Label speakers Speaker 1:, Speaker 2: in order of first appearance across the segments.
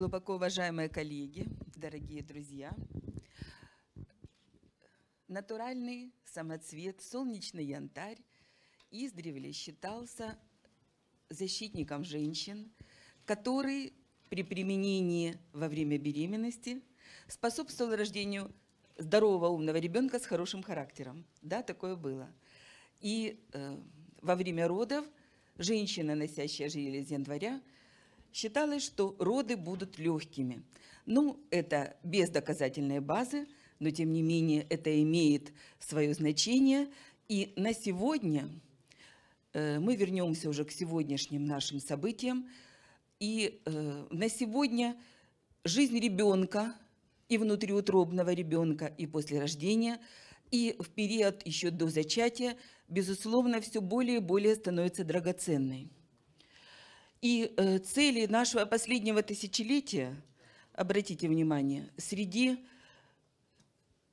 Speaker 1: Глубоко уважаемые коллеги, дорогие друзья, натуральный самоцвет, солнечный янтарь издревле считался защитником женщин, который при применении во время беременности способствовал рождению здорового, умного ребенка с хорошим характером. Да, такое было. И э, во время родов женщина, носящая желез января, считалось, что роды будут легкими. Ну, это без доказательной базы, но тем не менее это имеет свое значение. И на сегодня э, мы вернемся уже к сегодняшним нашим событиям. И э, на сегодня жизнь ребенка и внутриутробного ребенка, и после рождения, и в период еще до зачатия, безусловно, все более и более становится драгоценной. И э, цели нашего последнего тысячелетия, обратите внимание, среди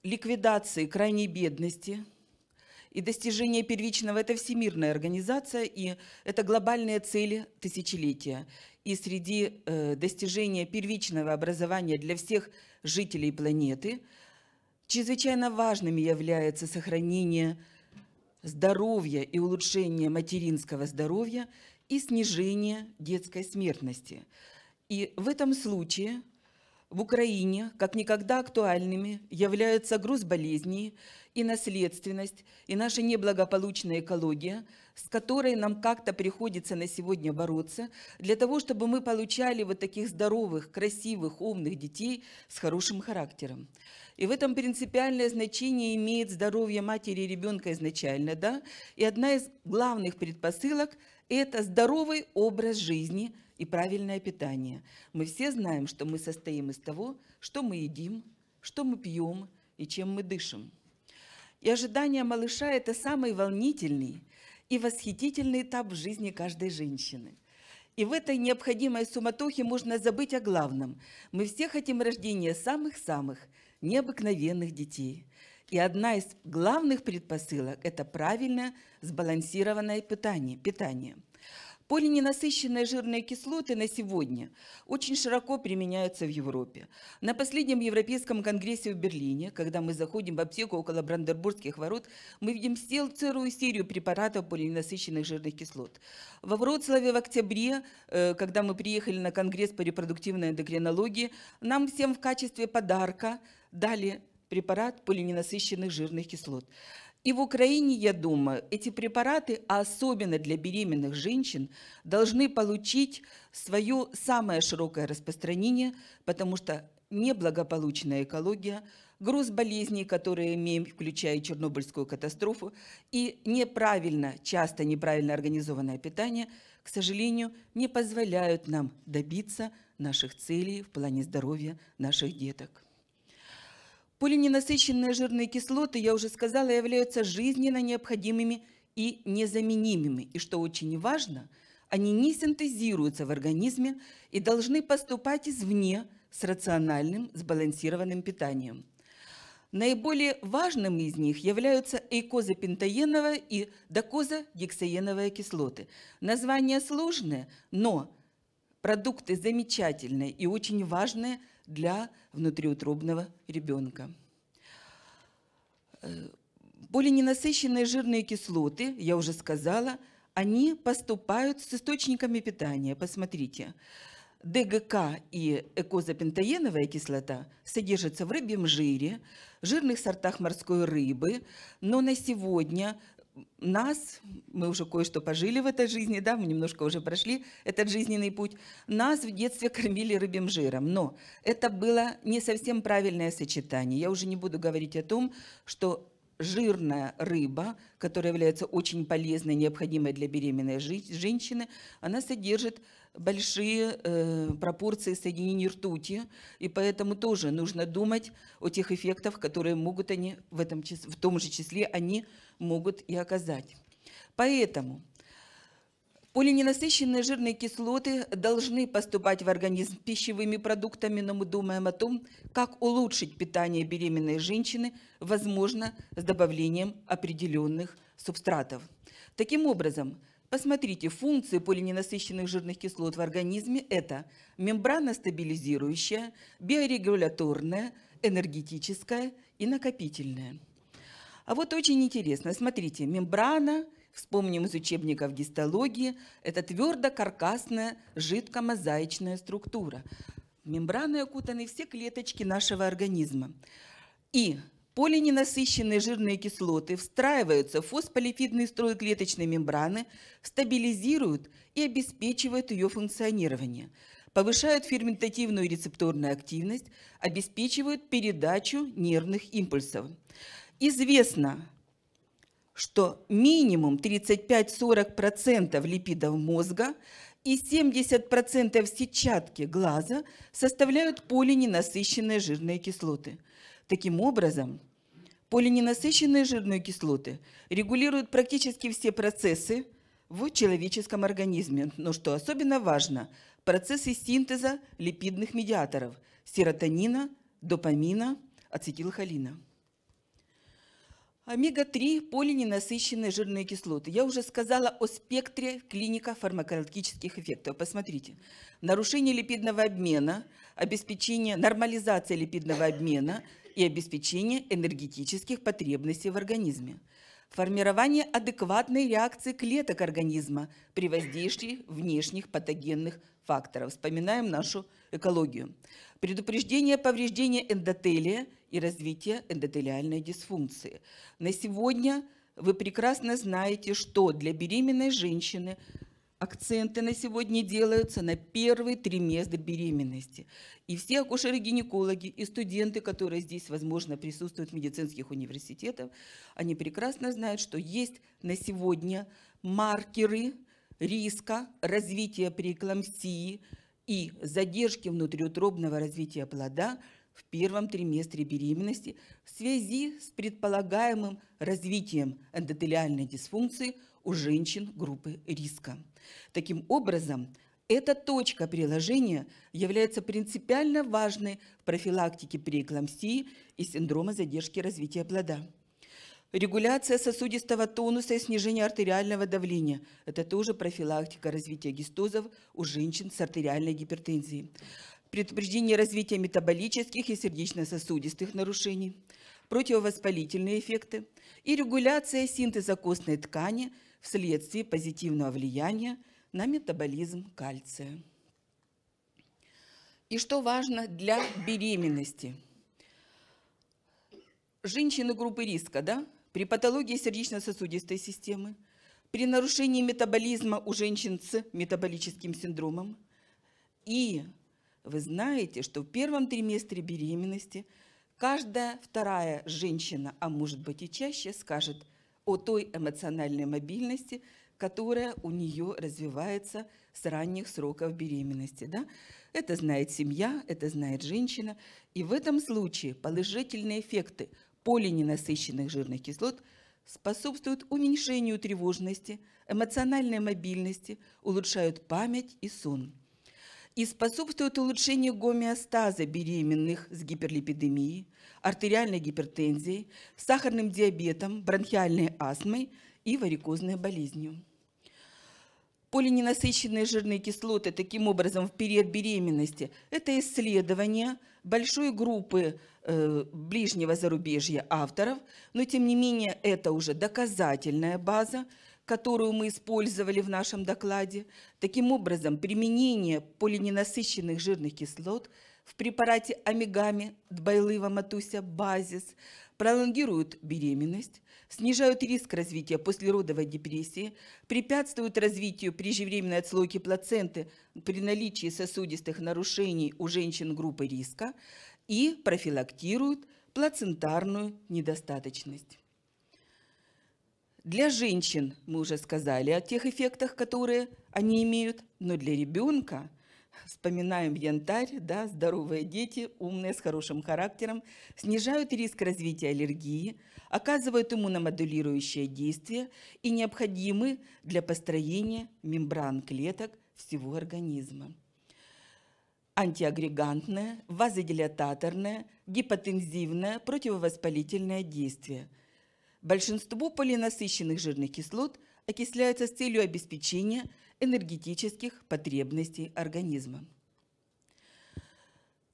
Speaker 1: ликвидации крайней бедности и достижения первичного – это всемирная организация, и это глобальные цели тысячелетия. И среди э, достижения первичного образования для всех жителей планеты чрезвычайно важными является сохранение здоровья и улучшение материнского здоровья и снижение детской смертности. И в этом случае в Украине как никогда актуальными являются груз болезней и наследственность, и наша неблагополучная экология, с которой нам как-то приходится на сегодня бороться, для того, чтобы мы получали вот таких здоровых, красивых, умных детей с хорошим характером. И в этом принципиальное значение имеет здоровье матери и ребенка изначально, да, и одна из главных предпосылок – это здоровый образ жизни и правильное питание. Мы все знаем, что мы состоим из того, что мы едим, что мы пьем и чем мы дышим. И ожидание малыша – это самый волнительный и восхитительный этап в жизни каждой женщины. И в этой необходимой суматохе можно забыть о главном. Мы все хотим рождения самых-самых необыкновенных детей – и одна из главных предпосылок – это правильное сбалансированное питание. питание. Полиненасыщенные жирные кислоты на сегодня очень широко применяются в Европе. На последнем Европейском конгрессе в Берлине, когда мы заходим в аптеку около Брандербургских ворот, мы видим целую серию препаратов полиненасыщенных жирных кислот. Во Вроцлаве в октябре, э, когда мы приехали на конгресс по репродуктивной эндокринологии, нам всем в качестве подарка дали препарат полиненасыщенных жирных кислот. И в Украине, я думаю, эти препараты, а особенно для беременных женщин, должны получить свое самое широкое распространение, потому что неблагополучная экология, груз болезней, которые имеем, включая Чернобыльскую катастрофу, и неправильно, часто неправильно организованное питание, к сожалению, не позволяют нам добиться наших целей в плане здоровья наших деток. Полиненасыщенные жирные кислоты, я уже сказала, являются жизненно необходимыми и незаменимыми. И что очень важно, они не синтезируются в организме и должны поступать извне с рациональным, сбалансированным питанием. Наиболее важными из них являются эйкозапентоеновая и докозадексаеновая кислоты. Название сложное, но продукты замечательные и очень важные – для внутриутробного ребенка. Полиненасыщенные э, жирные кислоты, я уже сказала, они поступают с источниками питания. Посмотрите, ДГК и экозапентоеновая кислота содержатся в рыбьем жире, жирных сортах морской рыбы, но на сегодня нас, мы уже кое-что пожили в этой жизни, да, мы немножко уже прошли этот жизненный путь, нас в детстве кормили рыбьим жиром, но это было не совсем правильное сочетание. Я уже не буду говорить о том, что жирная рыба, которая является очень полезной, необходимой для беременной женщины, она содержит большие э, пропорции соединений ртути, и поэтому тоже нужно думать о тех эффектах, которые могут они в, этом, в том же числе они могут и оказать. Поэтому Полиненасыщенные жирные кислоты должны поступать в организм пищевыми продуктами, но мы думаем о том, как улучшить питание беременной женщины, возможно, с добавлением определенных субстратов. Таким образом, Посмотрите, функции полиненасыщенных жирных кислот в организме – это мембранно-стабилизирующая, биорегуляторная, энергетическая и накопительная. А вот очень интересно, смотрите, мембрана – вспомним из учебников гистологии, это твердо-каркасная жидко-мозаичная структура. Мембраны окутаны все клеточки нашего организма. И полиненасыщенные жирные кислоты встраиваются в фосполипидный строй клеточной мембраны, стабилизируют и обеспечивают ее функционирование повышают ферментативную и рецепторную активность, обеспечивают передачу нервных импульсов. Известно, что минимум 35-40% липидов мозга и 70% сетчатки глаза составляют полиненасыщенные жирные кислоты. Таким образом, полиненасыщенные жирные кислоты регулируют практически все процессы в человеческом организме, но что особенно важно, процессы синтеза липидных медиаторов – серотонина, допамина, ацетилхолина. Омега-3 – полиненасыщенные жирные кислоты. Я уже сказала о спектре клиника фармакологических эффектов. Посмотрите. Нарушение липидного обмена, обеспечение, нормализация липидного обмена и обеспечение энергетических потребностей в организме. Формирование адекватной реакции клеток организма при воздействии внешних патогенных факторов. Вспоминаем нашу экологию. Предупреждение повреждения эндотелия – и развития эндотелиальной дисфункции. На сегодня вы прекрасно знаете, что для беременной женщины акценты на сегодня делаются на первый триместр беременности. И все акушеры-гинекологи и студенты, которые здесь, возможно, присутствуют в медицинских университетах, они прекрасно знают, что есть на сегодня маркеры риска развития преэклампсии и задержки внутриутробного развития плода – в первом триместре беременности в связи с предполагаемым развитием эндотелиальной дисфункции у женщин группы риска. Таким образом, эта точка приложения является принципиально важной в профилактике преэклампсии и синдрома задержки развития плода. Регуляция сосудистого тонуса и снижение артериального давления – это тоже профилактика развития гистозов у женщин с артериальной гипертензией предупреждение развития метаболических и сердечно-сосудистых нарушений, противовоспалительные эффекты и регуляция синтеза костной ткани вследствие позитивного влияния на метаболизм кальция. И что важно для беременности? Женщины группы риска, да? При патологии сердечно-сосудистой системы, при нарушении метаболизма у женщин с метаболическим синдромом и вы знаете, что в первом триместре беременности каждая вторая женщина, а может быть и чаще, скажет о той эмоциональной мобильности, которая у нее развивается с ранних сроков беременности. Да? Это знает семья, это знает женщина. И в этом случае положительные эффекты полиненасыщенных жирных кислот способствуют уменьшению тревожности, эмоциональной мобильности, улучшают память и сон и способствует улучшению гомеостаза беременных с гиперлипидемией, артериальной гипертензией, сахарным диабетом, бронхиальной астмой и варикозной болезнью. Полиненасыщенные жирные кислоты, таким образом, в период беременности, это исследование большой группы э, ближнего зарубежья авторов, но тем не менее это уже доказательная база, которую мы использовали в нашем докладе. Таким образом, применение полиненасыщенных жирных кислот в препарате амигами Дбайлыва Матуся Базис пролонгируют беременность, снижают риск развития послеродовой депрессии, препятствуют развитию преждевременной отслойки плаценты при наличии сосудистых нарушений у женщин группы риска и профилактируют плацентарную недостаточность. Для женщин мы уже сказали о тех эффектах, которые они имеют, но для ребенка вспоминаем янтарь, да, здоровые дети, умные, с хорошим характером, снижают риск развития аллергии, оказывают иммуномодулирующее действие и необходимы для построения мембран клеток всего организма. Антиагрегантное, вазодилататорное, гипотензивное, противовоспалительное действие – Большинство полинасыщенных жирных кислот окисляются с целью обеспечения энергетических потребностей организма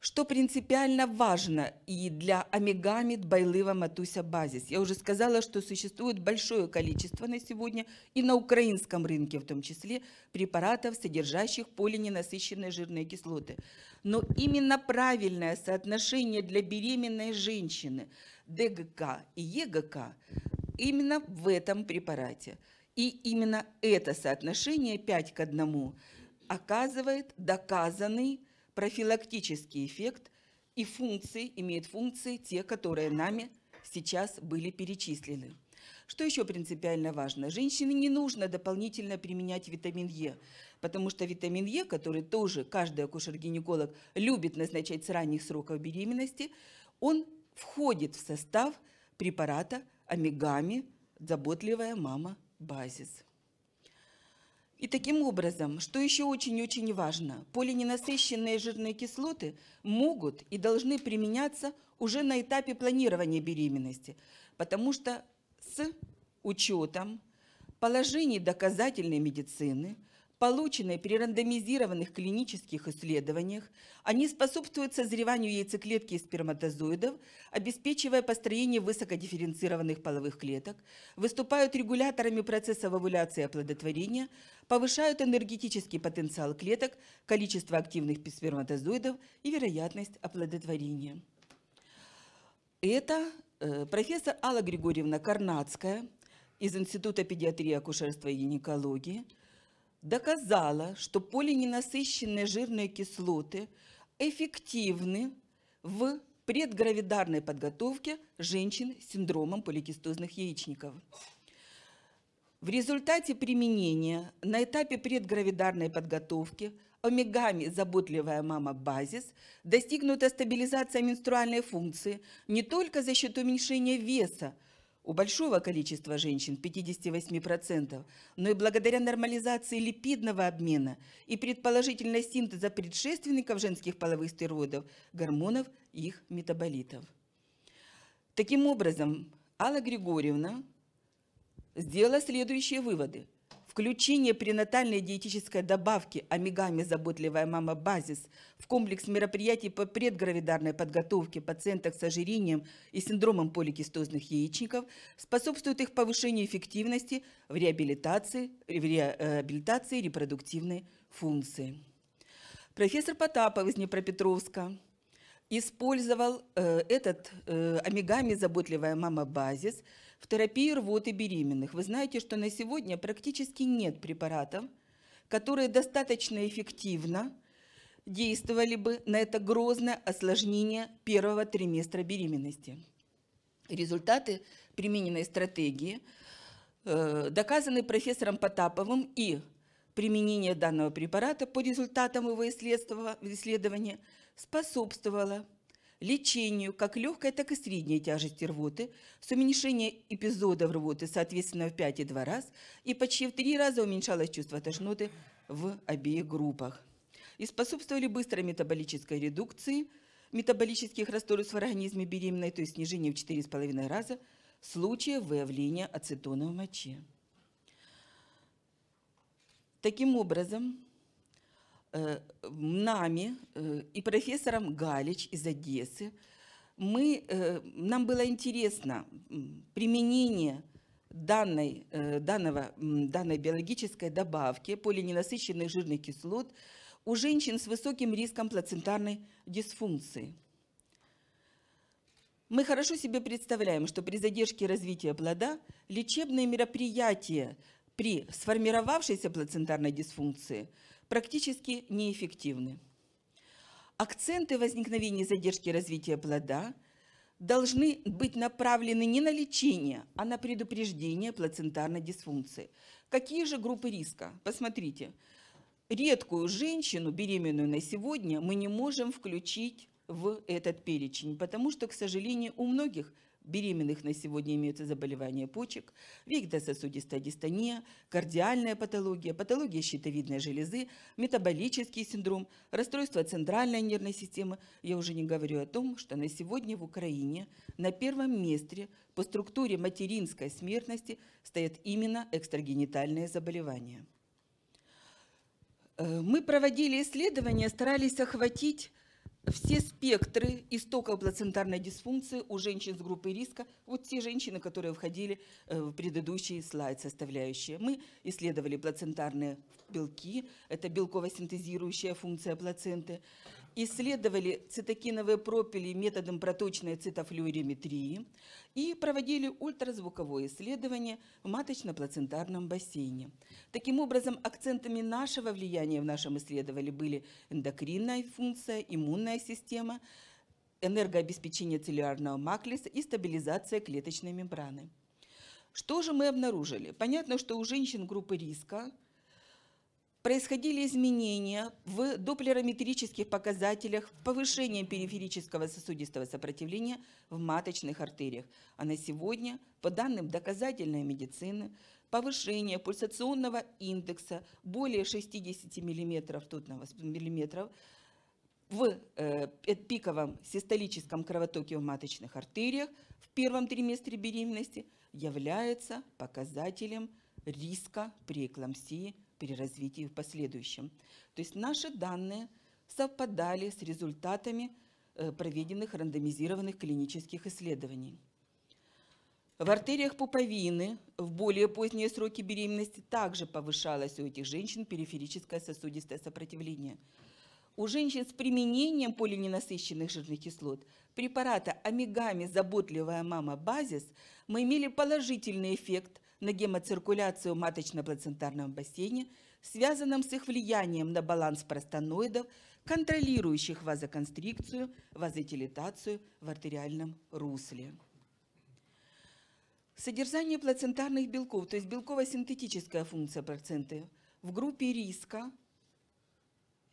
Speaker 1: что принципиально важно и для Амигамид Байлыва Матуся Базис. Я уже сказала, что существует большое количество на сегодня и на украинском рынке в том числе препаратов, содержащих полиненасыщенные жирные кислоты. Но именно правильное соотношение для беременной женщины ДГК и ЕГК именно в этом препарате. И именно это соотношение 5 к 1 оказывает доказанный профилактический эффект и функции, имеют функции те, которые нами сейчас были перечислены. Что еще принципиально важно? Женщине не нужно дополнительно применять витамин Е, потому что витамин Е, который тоже каждый акушер-гинеколог любит назначать с ранних сроков беременности, он входит в состав препарата Омегами «Заботливая мама Базис». И таким образом, что еще очень-очень важно, полиненасыщенные жирные кислоты могут и должны применяться уже на этапе планирования беременности, потому что с учетом положений доказательной медицины – полученные при рандомизированных клинических исследованиях, они способствуют созреванию яйцеклетки и сперматозоидов, обеспечивая построение высокодифференцированных половых клеток, выступают регуляторами процесса овуляции и оплодотворения, повышают энергетический потенциал клеток, количество активных сперматозоидов и вероятность оплодотворения. Это э, профессор Алла Григорьевна Карнацкая из Института педиатрии, акушерства и гинекологии – доказала, что полиненасыщенные жирные кислоты эффективны в предгравидарной подготовке женщин с синдромом поликистозных яичников. В результате применения на этапе предгравидарной подготовки омегами «Заботливая мама Базис» достигнута стабилизация менструальной функции не только за счет уменьшения веса, у большого количества женщин, 58%, но и благодаря нормализации липидного обмена и предположительной синтеза предшественников женских половых стероидов, гормонов и их метаболитов. Таким образом, Алла Григорьевна сделала следующие выводы. Включение пренатальной диетической добавки Омегами заботливая мама Базис» в комплекс мероприятий по предгравидарной подготовке пациенток с ожирением и синдромом поликистозных яичников способствует их повышению эффективности в реабилитации, в реабилитации репродуктивной функции. Профессор Потапов из Днепропетровска использовал э, этот э, амигами заботливая мама базис в терапии рвоты беременных. Вы знаете, что на сегодня практически нет препаратов, которые достаточно эффективно действовали бы на это грозное осложнение первого триместра беременности. Результаты примененной стратегии э, доказаны профессором Потаповым и применение данного препарата по результатам его исследования способствовало лечению как легкой, так и средней тяжести рвоты с уменьшением эпизодов рвоты, соответственно, в 5 и 2 раз, и почти в 3 раза уменьшалось чувство тошноты в обеих группах. И способствовали быстрой метаболической редукции метаболических расстройств в организме беременной, то есть снижение в 4,5 раза случаев выявления ацетона в моче. Таким образом, Э, нами э, и профессором Галич из Одессы мы, э, нам было интересно применение данной, данного, данной биологической добавки полиненасыщенных жирных кислот у женщин с высоким риском плацентарной дисфункции. Мы хорошо себе представляем, что при задержке развития плода лечебные мероприятия при сформировавшейся плацентарной дисфункции – практически неэффективны. Акценты возникновения задержки развития плода должны быть направлены не на лечение, а на предупреждение плацентарной дисфункции. Какие же группы риска? Посмотрите, редкую женщину, беременную на сегодня, мы не можем включить в этот перечень, потому что, к сожалению, у многих беременных на сегодня имеются заболевания почек, вегетососудистая дистония, кардиальная патология, патология щитовидной железы, метаболический синдром, расстройство центральной нервной системы. Я уже не говорю о том, что на сегодня в Украине на первом месте по структуре материнской смертности стоят именно экстрагенитальные заболевания. Э, мы проводили исследования, старались охватить все спектры истоков плацентарной дисфункции у женщин с группой риска, вот те женщины, которые входили э, в предыдущий слайд составляющие. Мы исследовали плацентарные белки, это белково-синтезирующая функция плаценты, исследовали цитокиновые пропили методом проточной цитофлюориметрии и проводили ультразвуковое исследование в маточно-плацентарном бассейне. Таким образом, акцентами нашего влияния в нашем исследовании были эндокринная функция, иммунная система, энергообеспечение целлюлярного маклиса и стабилизация клеточной мембраны. Что же мы обнаружили? Понятно, что у женщин группы риска – происходили изменения в доплерометрических показателях, в повышении периферического сосудистого сопротивления в маточных артериях. А на сегодня, по данным доказательной медицины, повышение пульсационного индекса более 60 мм тутного миллиметров в э, пиковом систолическом кровотоке в маточных артериях в первом триместре беременности является показателем риска преэклампсии переразвитии в последующем. То есть наши данные совпадали с результатами э, проведенных рандомизированных клинических исследований. В артериях пуповины в более поздние сроки беременности также повышалось у этих женщин периферическое сосудистое сопротивление. У женщин с применением полиненасыщенных жирных кислот препарата омегами «Заботливая мама Базис» мы имели положительный эффект на гемоциркуляцию в маточно-плацентарном бассейне, связанном с их влиянием на баланс простаноидов, контролирующих вазоконстрикцию, вазотилитацию в артериальном русле. Содержание плацентарных белков, то есть белково-синтетическая функция плаценты, в группе риска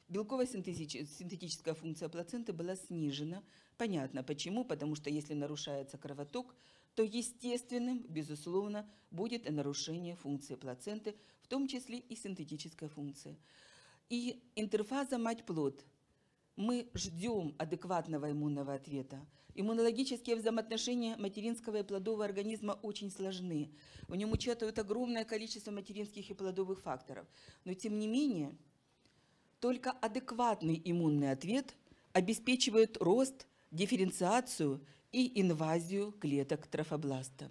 Speaker 1: белково-синтетическая функция плаценты была снижена. Понятно почему, потому что если нарушается кровоток, то естественным, безусловно, будет нарушение функции плаценты, в том числе и синтетическая функция. И интерфаза мать-плод – мы ждем адекватного иммунного ответа. Иммунологические взаимоотношения материнского и плодового организма очень сложны. В нем участвует огромное количество материнских и плодовых факторов. Но тем не менее, только адекватный иммунный ответ обеспечивает рост, дифференциацию и инвазию клеток трофобласта.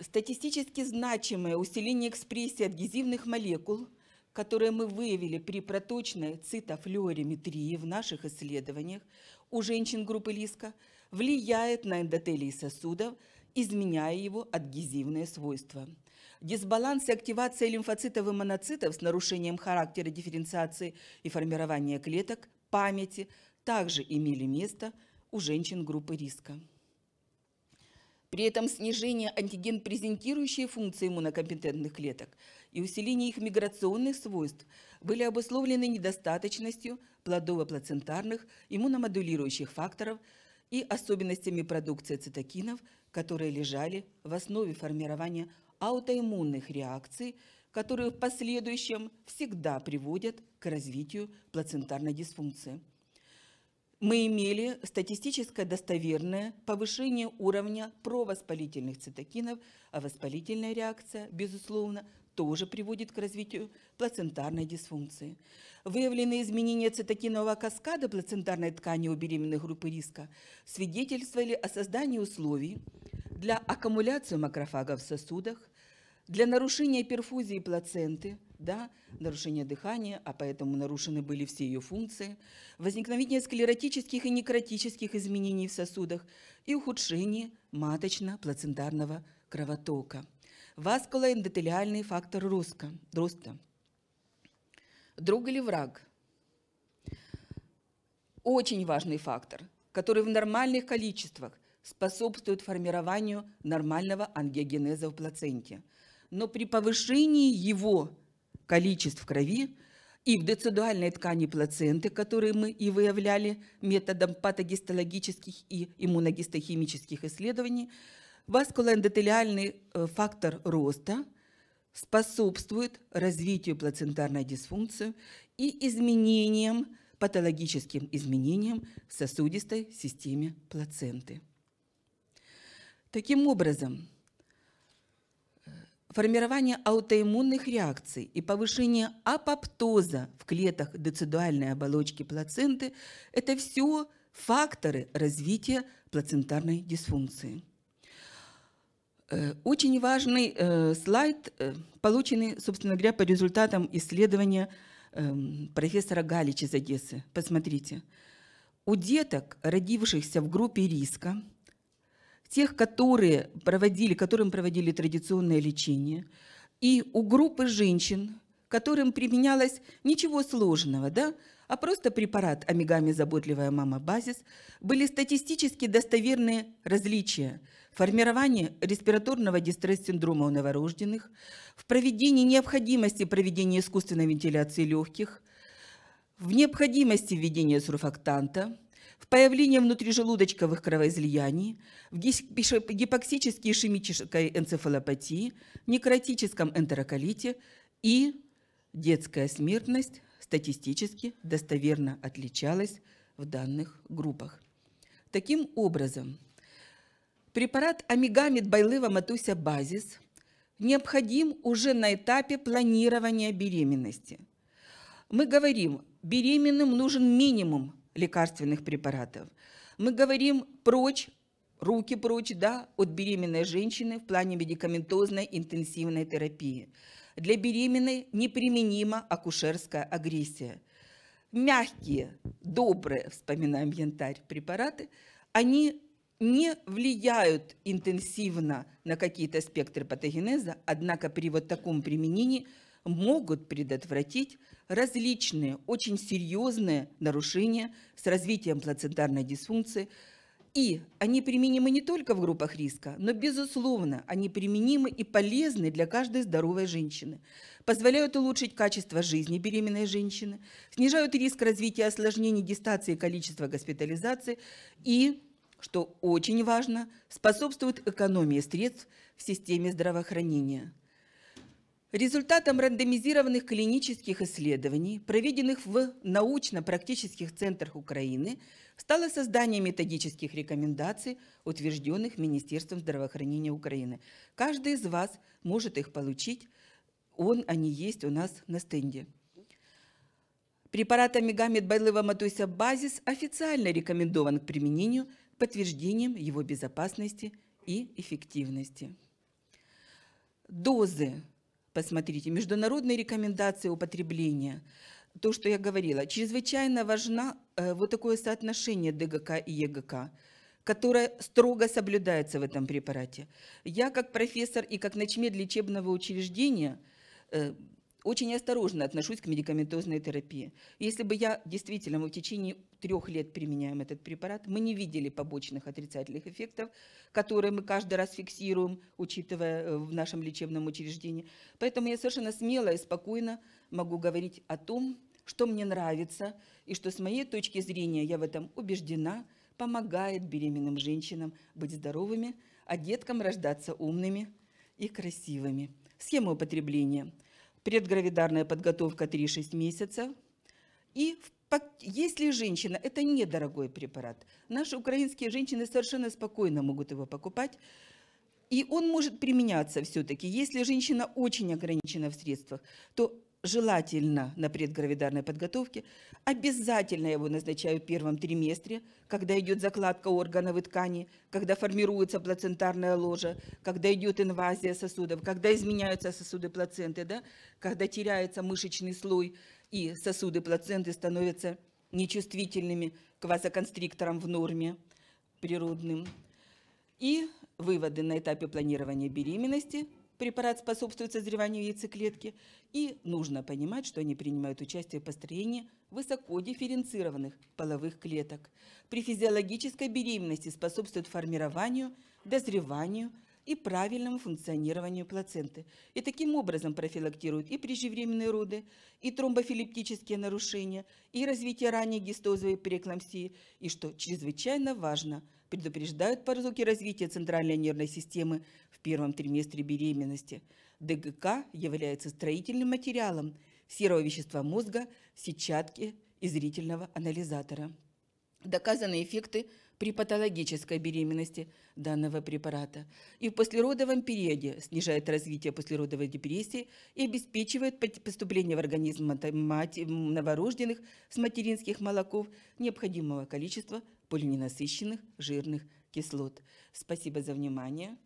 Speaker 1: Статистически значимое усиление экспрессии адгезивных молекул, которые мы выявили при проточной цитофлюореметрии в наших исследованиях у женщин группы риска, влияет на эндотелий сосудов, изменяя его адгезивные свойства. Дисбаланс и активация лимфоцитов и моноцитов с нарушением характера дифференциации и формирования клеток памяти также имели место – у женщин группы риска. При этом снижение антиген-презентирующей функции иммунокомпетентных клеток и усиление их миграционных свойств были обусловлены недостаточностью плодово-плацентарных иммуномодулирующих факторов и особенностями продукции цитокинов, которые лежали в основе формирования аутоиммунных реакций, которые в последующем всегда приводят к развитию плацентарной дисфункции мы имели статистическое достоверное повышение уровня провоспалительных цитокинов, а воспалительная реакция, безусловно, тоже приводит к развитию плацентарной дисфункции. Выявленные изменения цитокинового каскада плацентарной ткани у беременных группы риска свидетельствовали о создании условий для аккумуляции макрофагов в сосудах, для нарушения перфузии плаценты, да, нарушение дыхания, а поэтому нарушены были все ее функции, возникновение склеротических и некротических изменений в сосудах и ухудшение маточно-плацентарного кровотока. Васкулоэндотелиальный фактор роста. Друг или враг? Очень важный фактор, который в нормальных количествах способствует формированию нормального ангиогенеза в плаценте – но при повышении его количеств в крови и в децидуальной ткани плаценты, которые мы и выявляли методом патогистологических и иммуногистохимических исследований, васкулоэндотелиальный э, фактор роста способствует развитию плацентарной дисфункции и изменениям, патологическим изменениям в сосудистой системе плаценты. Таким образом, формирование аутоиммунных реакций и повышение апоптоза в клетах децидуальной оболочки плаценты – это все факторы развития плацентарной дисфункции. Э, очень важный э, слайд, э, полученный, собственно говоря, по результатам исследования профессора Галич из Одессы. Посмотрите. У деток, родившихся в группе риска – тех, которые проводили, которым проводили традиционное лечение, и у группы женщин, которым применялось ничего сложного, да, а просто препарат Омегами заботливая мама Базис», были статистически достоверные различия формирование респираторного дистресс-синдрома у новорожденных, в проведении необходимости проведения искусственной вентиляции легких, в необходимости введения сурфактанта – в появлении внутрижелудочковых кровоизлияний, в гипоксической ишемической энцефалопатии, некротическом энтероколите и детская смертность статистически достоверно отличалась в данных группах. Таким образом, препарат амигамид Байлыва Матуся Базис необходим уже на этапе планирования беременности. Мы говорим, беременным нужен минимум лекарственных препаратов. Мы говорим прочь, руки прочь, да, от беременной женщины в плане медикаментозной интенсивной терапии. Для беременной неприменима акушерская агрессия. Мягкие, добрые, вспоминаем янтарь, препараты, они не влияют интенсивно на какие-то спектры патогенеза, однако при вот таком применении – могут предотвратить различные очень серьезные нарушения с развитием плацентарной дисфункции. И они применимы не только в группах риска, но, безусловно, они применимы и полезны для каждой здоровой женщины. Позволяют улучшить качество жизни беременной женщины, снижают риск развития осложнений дистации и количества госпитализации и что очень важно, способствуют экономии средств в системе здравоохранения – Результатом рандомизированных клинических исследований, проведенных в научно-практических центрах Украины, стало создание методических рекомендаций, утвержденных Министерством здравоохранения Украины. Каждый из вас может их получить, он, они есть у нас на стенде. Препарат Амигамид Байлова Матуйса Базис официально рекомендован к применению подтверждением его безопасности и эффективности. Дозы посмотрите, международные рекомендации употребления, то, что я говорила, чрезвычайно важно э, вот такое соотношение ДГК и ЕГК которое строго соблюдается в этом препарате. Я как профессор и как начмед лечебного учреждения э, очень осторожно отношусь к медикаментозной терапии. Если бы я действительно, мы в течение трех лет применяем этот препарат, мы не видели побочных отрицательных эффектов, которые мы каждый раз фиксируем, учитывая э, в нашем лечебном учреждении. Поэтому я совершенно смело и спокойно могу говорить о том, что мне нравится, и что с моей точки зрения, я в этом убеждена, помогает беременным женщинам быть здоровыми, а деткам рождаться умными и красивыми. Схема употребления – предгравидарная подготовка 3-6 месяцев. И если женщина, это недорогой препарат, наши украинские женщины совершенно спокойно могут его покупать, и он может применяться все-таки. Если женщина очень ограничена в средствах, то желательно на предгравидарной подготовке, обязательно его назначаю в первом триместре, когда идет закладка органов и ткани, когда формируется плацентарная ложа, когда идет инвазия сосудов, когда изменяются сосуды плаценты, да, когда теряется мышечный слой и сосуды плаценты становятся нечувствительными к вазоконстрикторам в норме природным. И выводы на этапе планирования беременности – препарат способствует созреванию яйцеклетки, и нужно понимать, что они принимают участие в построении высоко дифференцированных половых клеток. При физиологической беременности способствуют формированию, дозреванию и правильному функционированию плаценты. И таким образом профилактируют и преждевременные роды, и тромбофилептические нарушения, и развитие ранней гистозовой преэклампсии, и, что чрезвычайно важно – предупреждают пороки развития центральной нервной системы в первом триместре беременности. ДГК является строительным материалом серого вещества мозга, сетчатки и зрительного анализатора. Доказаны эффекты при патологической беременности данного препарата и в послеродовом периоде снижает развитие послеродовой депрессии и обеспечивает поступление в организм новорожденных с материнских молоков необходимого количества полиненасыщенных жирных кислот. Спасибо за внимание.